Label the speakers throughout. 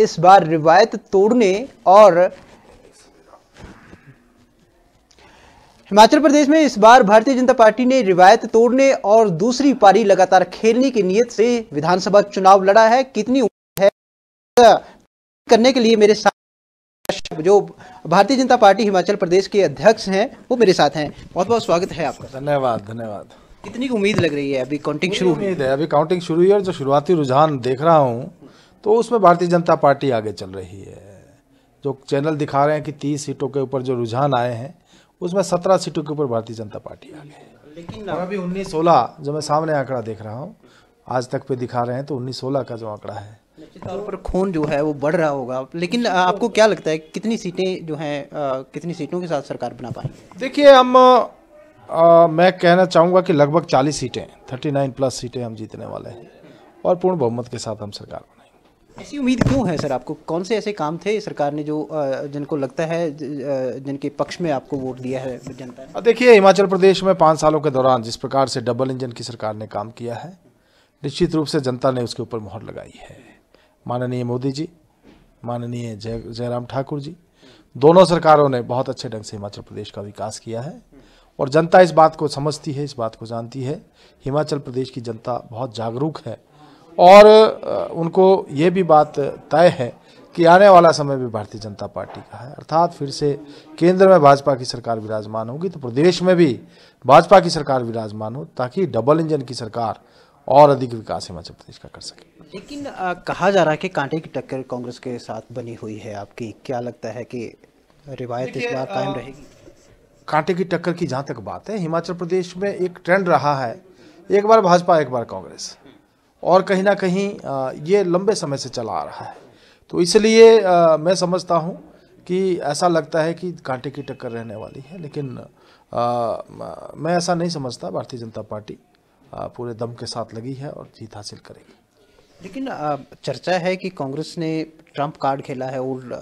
Speaker 1: इस बार रिवायत तोड़ने और हिमाचल प्रदेश में इस बार भारतीय जनता पार्टी ने रिवायत तोड़ने और दूसरी पारी लगातार खेलने की नीयत से विधानसभा चुनाव लड़ा है कितनी उम्मीद है करने के लिए मेरे साथ जो भारतीय जनता पार्टी हिमाचल प्रदेश के अध्यक्ष हैं वो मेरे साथ हैं बहुत बहुत स्वागत है आपका धन्यवाद धन्यवाद
Speaker 2: कितनी उम्मीद लग रही है अभी काउंटिंग शुरू उम्मीद है अभी काउंटिंग शुरू हुई है जो शुरुआती रुझान देख रहा हूँ तो उसमें भारतीय जनता पार्टी आगे चल रही है जो चैनल दिखा रहे हैं कि तीस सीटों के ऊपर जो रुझान आए हैं उसमें सत्रह सीटों के ऊपर भारतीय जनता पार्टी आ गई
Speaker 1: लेकिन अभी
Speaker 2: उन्नीस सोलह जो मैं सामने आंकड़ा देख रहा हूँ आज तक पे दिखा रहे हैं तो उन्नीस सोलह का जो आंकड़ा है
Speaker 1: तौर पर खून जो है वो बढ़ रहा होगा लेकिन आपको क्या लगता है कितनी सीटें जो हैं कितनी सीटों के साथ सरकार बना पाएंगे
Speaker 2: देखिए हम आ, मैं कहना चाहूँगा कि लगभग 40 सीटें 39 प्लस सीटें हम जीतने वाले हैं और पूर्ण बहुमत के साथ हम सरकार
Speaker 1: ऐसी उम्मीद क्यों है सर आपको कौन से ऐसे काम थे सरकार ने जो जिनको लगता है जिनके पक्ष में आपको वोट दिया है जनता ने
Speaker 2: देखिए हिमाचल प्रदेश में पाँच सालों के दौरान जिस प्रकार से डबल इंजन की सरकार ने काम किया है निश्चित रूप से जनता ने उसके ऊपर मोहर लगाई है माननीय मोदी जी माननीय जय जयराम ठाकुर जी दोनों सरकारों ने बहुत अच्छे ढंग से हिमाचल प्रदेश का विकास किया है और जनता इस बात को समझती है इस बात को जानती है हिमाचल प्रदेश की जनता बहुत जागरूक है और उनको ये भी बात तय है कि आने वाला समय भी भारतीय जनता पार्टी का है अर्थात फिर से केंद्र में भाजपा की सरकार विराजमान होगी तो प्रदेश में भी भाजपा की सरकार विराजमान हो ताकि डबल इंजन की सरकार और अधिक विकास हिमाचल प्रदेश का कर सके
Speaker 1: लेकिन आ, कहा जा रहा है कि कांटे की टक्कर कांग्रेस के साथ बनी हुई है आपकी क्या लगता है कि रिवायत इस बार कायम रहेगी कांटे की टक्कर की जहाँ तक बात है हिमाचल प्रदेश में एक ट्रेंड
Speaker 2: रहा है एक बार भाजपा एक बार कांग्रेस और कहीं ना कहीं ये लंबे समय से चला आ रहा है तो इसलिए मैं समझता हूँ कि ऐसा लगता है कि कांटे की टक्कर रहने वाली है लेकिन आ, मैं ऐसा नहीं समझता भारतीय जनता
Speaker 1: पार्टी आ, पूरे दम के साथ लगी है और जीत हासिल करेगी लेकिन चर्चा है कि कांग्रेस ने ट्रम्प कार्ड खेला है ओल्ड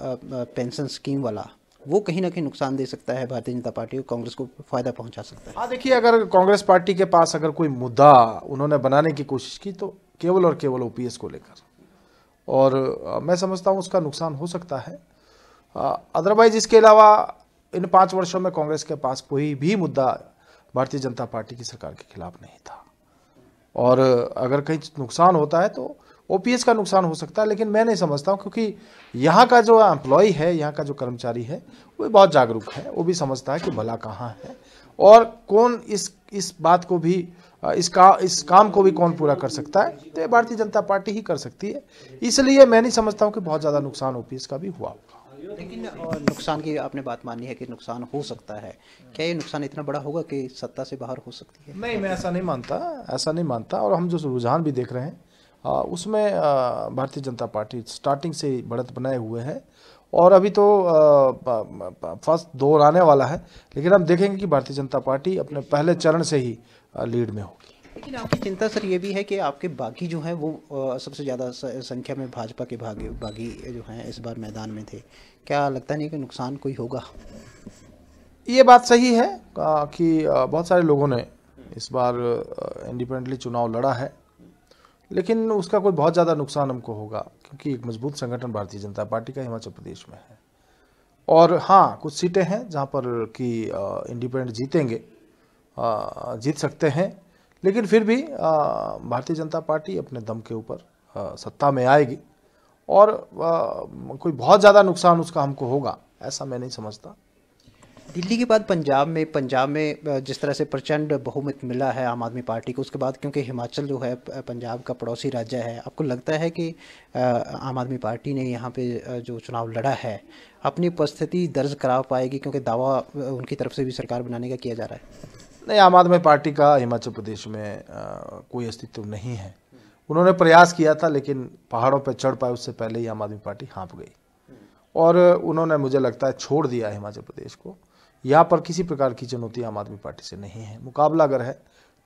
Speaker 1: पेंशन स्कीम वाला वो कहीं ना कहीं नुकसान दे सकता है भारतीय जनता पार्टी को कांग्रेस को फायदा पहुंचा सकता है हाँ देखिए अगर कांग्रेस पार्टी के
Speaker 2: पास अगर कोई मुद्दा उन्होंने बनाने की कोशिश की तो केवल और केवल ओपीएस को लेकर और मैं समझता हूँ उसका नुकसान हो सकता है अदरवाइज इसके अलावा इन पाँच वर्षों में कांग्रेस के पास कोई भी मुद्दा भारतीय जनता पार्टी की सरकार के खिलाफ नहीं था और अगर कहीं नुकसान होता है तो ओपीएस का नुकसान हो सकता है लेकिन मैं नहीं समझता हूँ क्योंकि यहाँ का जो एम्प्लॉय है यहाँ का जो कर्मचारी है वो बहुत जागरूक है वो भी समझता है कि भला कहाँ है और कौन इस इस बात को भी इस का इस काम को भी कौन पूरा कर सकता है तो भारतीय जनता पार्टी ही कर सकती है इसलिए मैं नहीं समझता हूँ कि बहुत ज़्यादा नुकसान ओपीएस का भी हुआ
Speaker 1: लेकिन नुकसान की आपने बात मानी है कि नुकसान हो सकता है क्या ये नुकसान इतना बड़ा होगा कि सत्ता से बाहर हो सकती है नहीं मैं ऐसा नहीं मानता
Speaker 2: ऐसा नहीं मानता और हम जो रुझान भी देख रहे हैं उसमें भारतीय जनता पार्टी स्टार्टिंग से बढ़त बनाए हुए है और अभी तो फर्स्ट दौर आने वाला है लेकिन हम देखेंगे कि भारतीय जनता पार्टी अपने पहले चरण से ही लीड
Speaker 1: में होगी लेकिन आपकी चिंता सर ये भी है कि आपके बाकी जो हैं वो सबसे ज़्यादा संख्या में भाजपा के भागे बागी जो हैं इस बार मैदान में थे क्या लगता नहीं कि नुकसान कोई होगा ये बात सही है कि बहुत सारे लोगों ने इस बार
Speaker 2: इंडिपेंडेंटली चुनाव लड़ा है लेकिन उसका कोई बहुत ज़्यादा नुकसान हमको होगा क्योंकि एक मजबूत संगठन भारतीय जनता पार्टी का हिमाचल प्रदेश में है और हाँ कुछ सीटें हैं जहाँ पर कि इंडिपेंडेंट जीतेंगे जीत सकते हैं लेकिन फिर भी भारतीय जनता पार्टी अपने दम के ऊपर सत्ता में आएगी
Speaker 1: और कोई बहुत ज़्यादा नुकसान उसका हमको होगा ऐसा मैं नहीं समझता दिल्ली के बाद पंजाब में पंजाब में जिस तरह से प्रचंड बहुमत मिला है आम आदमी पार्टी को उसके बाद क्योंकि हिमाचल जो है पंजाब का पड़ोसी राज्य है आपको लगता है कि आम आदमी पार्टी ने यहाँ पे जो चुनाव लड़ा है अपनी उपस्थिति दर्ज करा पाएगी क्योंकि दावा उनकी तरफ से भी सरकार बनाने का किया जा रहा है
Speaker 2: नहीं आम आदमी पार्टी का हिमाचल प्रदेश में कोई अस्तित्व नहीं है उन्होंने प्रयास किया था लेकिन पहाड़ों पर चढ़ पाए उससे पहले ही आम आदमी पार्टी हाँप गई और उन्होंने मुझे लगता है छोड़ दिया हिमाचल प्रदेश को यहाँ पर किसी प्रकार की चुनौती आम आदमी पार्टी से नहीं है मुकाबला अगर है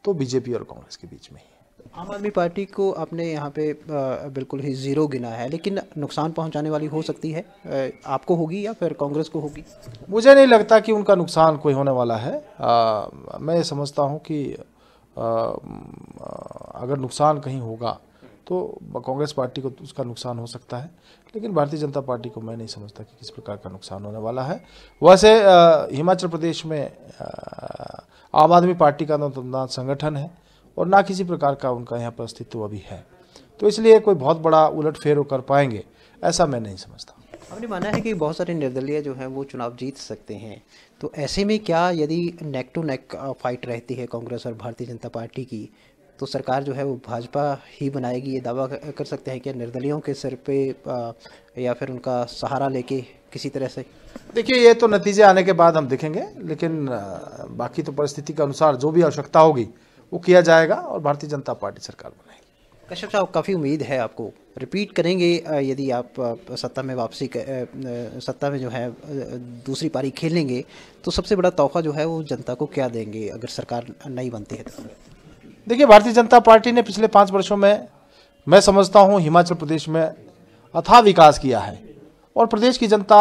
Speaker 2: तो बीजेपी और कांग्रेस के बीच में ही
Speaker 1: आम आदमी पार्टी को आपने यहाँ पे बिल्कुल ही ज़ीरो गिना है लेकिन नुकसान पहुँचाने वाली हो सकती है आपको होगी या फिर कांग्रेस को होगी मुझे
Speaker 2: नहीं लगता कि उनका नुकसान कोई होने वाला है आ, मैं समझता हूँ कि आ, अगर नुकसान कहीं होगा तो कांग्रेस पार्टी को तो उसका नुकसान हो सकता है लेकिन भारतीय जनता पार्टी को मैं नहीं समझता कि किस प्रकार का नुकसान होने वाला है वैसे हिमाचल प्रदेश में आम आदमी पार्टी का तो ना संगठन है और ना किसी प्रकार का उनका यहाँ पर अस्तित्व अभी है तो इसलिए कोई बहुत बड़ा उलट फेर कर पाएंगे ऐसा मैं नहीं समझता
Speaker 1: आपने माना है कि बहुत सारे निर्दलीय जो हैं वो चुनाव जीत सकते हैं तो ऐसे में क्या यदि नेक टू नेक फाइट रहती है कांग्रेस और भारतीय जनता पार्टी की तो सरकार जो है वो भाजपा ही बनाएगी ये दावा कर सकते हैं कि निर्दलियों के सिर पे या फिर उनका सहारा लेके किसी तरह से देखिए ये तो नतीजे
Speaker 2: आने के बाद हम देखेंगे लेकिन बाकी तो परिस्थिति के अनुसार जो भी आवश्यकता होगी वो
Speaker 1: किया जाएगा और भारतीय जनता पार्टी सरकार बनाएगी कश्यप साहब काफ़ी उम्मीद है आपको रिपीट करेंगे यदि आप सत्ता में वापसी सत्ता में जो है दूसरी पारी खेलेंगे तो सबसे बड़ा तोहफा जो है वो जनता को क्या देंगे अगर सरकार नहीं बनती है तो देखिए भारतीय जनता पार्टी ने पिछले पाँच वर्षों में मैं समझता हूँ हिमाचल प्रदेश में
Speaker 2: अथाह विकास किया है और प्रदेश की जनता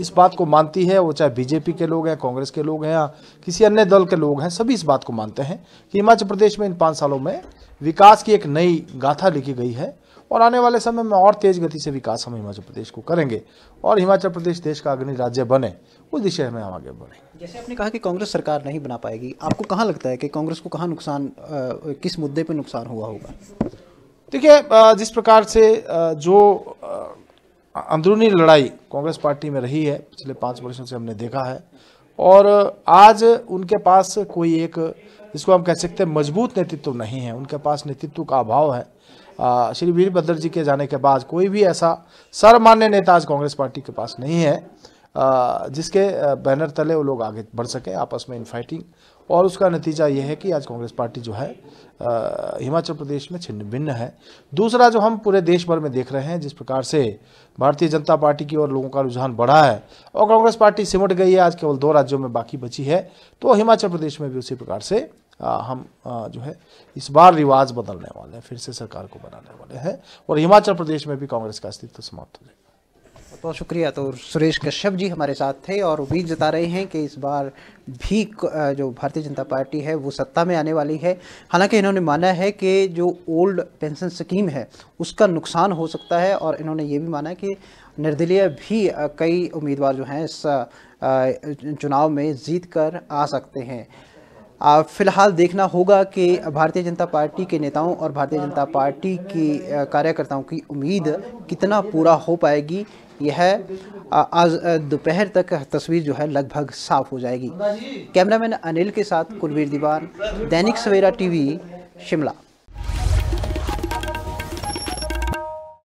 Speaker 2: इस बात को मानती है वो चाहे बीजेपी के लोग हैं कांग्रेस के लोग हैं या किसी अन्य दल के लोग हैं सभी इस बात को मानते हैं कि हिमाचल प्रदेश में इन पाँच सालों में विकास की एक नई गाथा लिखी गई है और आने वाले समय में और तेज गति से विकास हम हिमाचल प्रदेश को करेंगे और हिमाचल प्रदेश देश का अग्नि राज्य बने
Speaker 1: उस दिशा में हम आगे बढ़े जैसे आपने कहा कि कांग्रेस सरकार नहीं बना पाएगी आपको कहाँ लगता है कि कांग्रेस को कहाँ नुकसान किस मुद्दे पर नुकसान हुआ होगा देखिए जिस प्रकार से
Speaker 2: जो अंदरूनी लड़ाई कांग्रेस पार्टी में रही है पिछले पाँच वर्षों से हमने देखा है और आज उनके पास कोई एक जिसको हम कह सकते हैं मजबूत नेतृत्व नहीं है उनके पास नेतृत्व का अभाव है श्री वीरभद्र जी के जाने के बाद कोई भी ऐसा सर्वमान्य नेता आज कांग्रेस पार्टी के पास नहीं है जिसके बैनर तले वो लोग आगे बढ़ सकें आपस में इनफाइटिंग और उसका नतीजा यह है कि आज कांग्रेस पार्टी जो है हिमाचल प्रदेश में छिन्न भिन्न है दूसरा जो हम पूरे देश भर में देख रहे हैं जिस प्रकार से भारतीय जनता पार्टी की ओर लोगों का रुझान बढ़ा है और कांग्रेस पार्टी सिमट गई है आज केवल दो राज्यों में बाकी बची है तो हिमाचल प्रदेश में भी उसी प्रकार से हम जो है इस बार रिवाज बदलने वाले हैं फिर से सरकार को बनाने वाले हैं और हिमाचल प्रदेश में भी कांग्रेस का अस्तित्व समाप्त हो जाएगा
Speaker 1: बहुत शुक्रिया तो सुरेश कश्यप जी हमारे साथ थे और उम्मीद जता रहे हैं कि इस बार भी जो भारतीय जनता पार्टी है वो सत्ता में आने वाली है हालांकि इन्होंने माना है कि जो ओल्ड पेंशन स्कीम है उसका नुकसान हो सकता है और इन्होंने ये भी माना कि निर्दलीय भी कई उम्मीदवार जो हैं इस चुनाव में जीत कर आ सकते हैं फ़िलहाल देखना होगा कि भारतीय जनता पार्टी के नेताओं और भारतीय जनता पार्टी के कार्यकर्ताओं की उम्मीद कितना पूरा हो पाएगी यह आज दोपहर तक तस्वीर जो है लगभग साफ हो जाएगी कैमरामैन अनिल के साथ कुलवीर दीवान दैनिक सवेरा टीवी शिमला